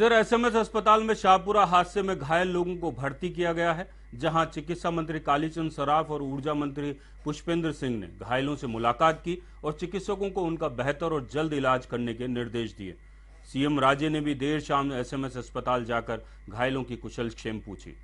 इधर एसएमएस अस्पताल में शाहपुरा हादसे में घायल लोगों को भर्ती किया गया है जहां चिकित्सा मंत्री कालीचंद सराफ और ऊर्जा मंत्री पुष्पेंद्र सिंह ने घायलों से मुलाकात की और चिकित्सकों को उनका बेहतर और जल्द इलाज करने के निर्देश दिए सीएम राजे ने भी देर शाम एसएमएस अस्पताल जाकर घायलों की कुशल क्षेम पूछी